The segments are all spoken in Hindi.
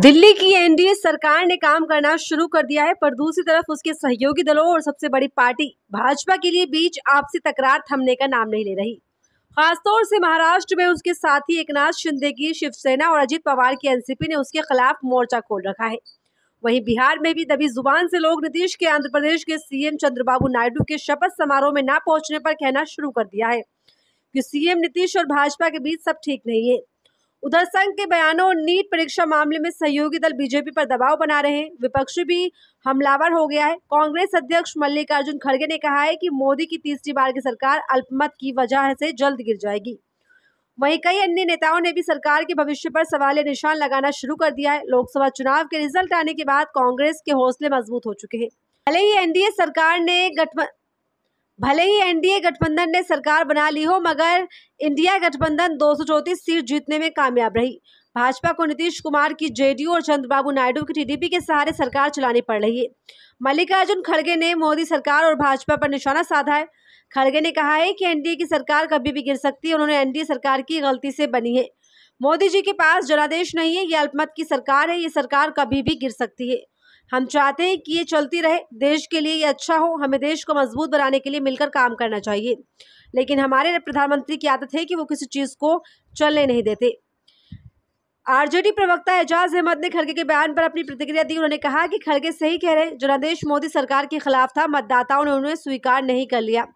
दिल्ली की एनडीए सरकार ने काम करना शुरू कर दिया है पर दूसरी तरफ उसके सहयोगी दलों और सबसे बड़ी पार्टी भाजपा के लिए बीच आपसी तकरार थमने का नाम नहीं ले रही खासतौर से महाराष्ट्र में उसके साथी एकनाथ शिंदे की शिवसेना और अजित पवार की एनसीपी ने उसके खिलाफ मोर्चा खोल रखा है वहीं बिहार में भी दबी जुबान से लोग नीतीश के आंध्र प्रदेश के सीएम चंद्रबाबू नायडू के शपथ समारोह में न पहुंचने पर कहना शुरू कर दिया है कि सीएम नीतीश और भाजपा के बीच सब ठीक नहीं है उधर संघ के बयानों और नीट परीक्षा मामले में सहयोगी दल बीजेपी पर दबाव बना रहे हैं विपक्षी भी हमलावर हो गया है कांग्रेस अध्यक्ष मल्लिकार्जुन खड़गे ने कहा है कि मोदी की तीसरी बार की सरकार अल्पमत की वजह से जल्द गिर जाएगी वहीं कई अन्य नेताओं ने भी सरकार के भविष्य पर सवाल निशान लगाना शुरू कर दिया है लोकसभा चुनाव के रिजल्ट आने के बाद कांग्रेस के हौसले मजबूत हो चुके हैं पहले ही एनडीए सरकार ने गठबंधन भले ही एनडीए गठबंधन ने सरकार बना ली हो मगर इंडिया गठबंधन दो सीट जीतने में कामयाब रही भाजपा को नीतीश कुमार की जेडीयू और चंद्रबाबू नायडू की टीडीपी के सहारे सरकार चलानी पड़ रही है मल्लिकार्जुन खड़गे ने मोदी सरकार और भाजपा पर निशाना साधा है खड़गे ने कहा है कि एनडीए की सरकार कभी भी गिर सकती है उन्होंने एनडीए सरकार की गलती से बनी है मोदी जी के पास जनादेश नहीं है ये अल्पमत की सरकार है ये सरकार कभी भी गिर सकती है हम चाहते हैं कि ये चलती रहे देश के लिए ये अच्छा हो हमें देश को मजबूत बनाने के लिए मिलकर काम करना चाहिए लेकिन हमारे प्रधानमंत्री की आदत है कि वो किसी चीज़ को चलने नहीं देते आरजेडी प्रवक्ता एजाज अहमद ने खड़गे के बयान पर अपनी प्रतिक्रिया दी उन्होंने कहा कि खड़गे सही कह रहे जनादेश मोदी सरकार के खिलाफ था मतदाताओं ने उन्हें स्वीकार नहीं कर लिया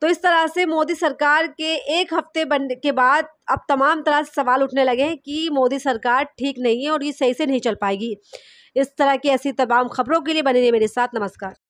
तो इस तरह से मोदी सरकार के एक हफ्ते बन के बाद अब तमाम तरह से सवाल उठने लगे हैं कि मोदी सरकार ठीक नहीं है और ये सही से नहीं चल पाएगी इस तरह की ऐसी तमाम खबरों के लिए बने रहिए मेरे साथ नमस्कार